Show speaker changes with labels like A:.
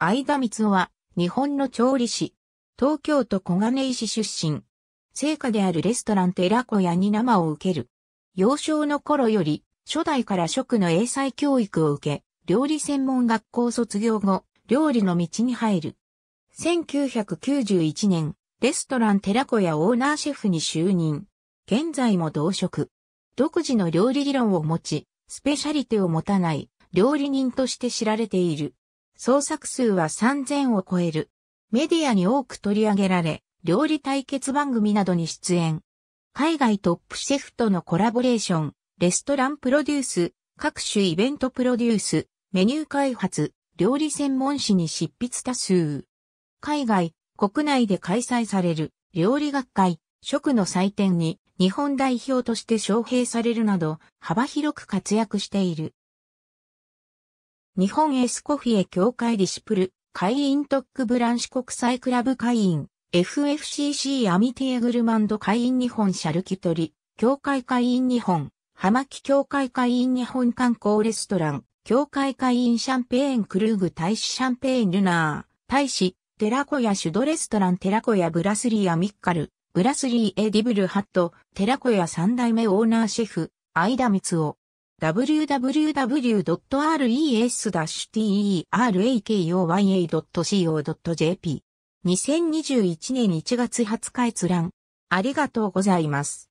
A: 相
B: 田光雄は、日本の調理師。東京都小金井市出身。成果であるレストラン寺子屋に生を受ける。幼少の頃より、初代から食の英才教育を受け、料理専門学校卒業後、料理の道に入る。1991年、レストラン寺子屋オーナーシェフに就任。現在も同職。独自の料理理論を持ち、スペシャリテを持たない料理人として知られている。創作数は3000を超える。メディアに多く取り上げられ、料理対決番組などに出演。海外トップシェフとのコラボレーション、レストランプロデュース、各種イベントプロデュース、メニュー開発、料理専門誌に執筆多数。海外、国内で開催される料理学会、食の祭典に日本代表として招聘されるなど幅広く活躍している。日本エスコフィエ協会ディシプル、会員特区ブランシ国際クラブ会員、FFCC アミティエグルマンド会員日本シャルキトリ、協会会員日本、ハマキ協会会員日本観光レストラン、協会会員シャンペーンクルーグ大使シャンペーンルナー、大使、テラコヤシュドレストランテラコヤブラスリーアミッカル、ブラスリーエディブルハット、テラコヤ三代目オーナーシェフ、アイダミツオ。www.res-terakoya.co.jp2021 年1月20日閲覧。
A: ありがとうございます。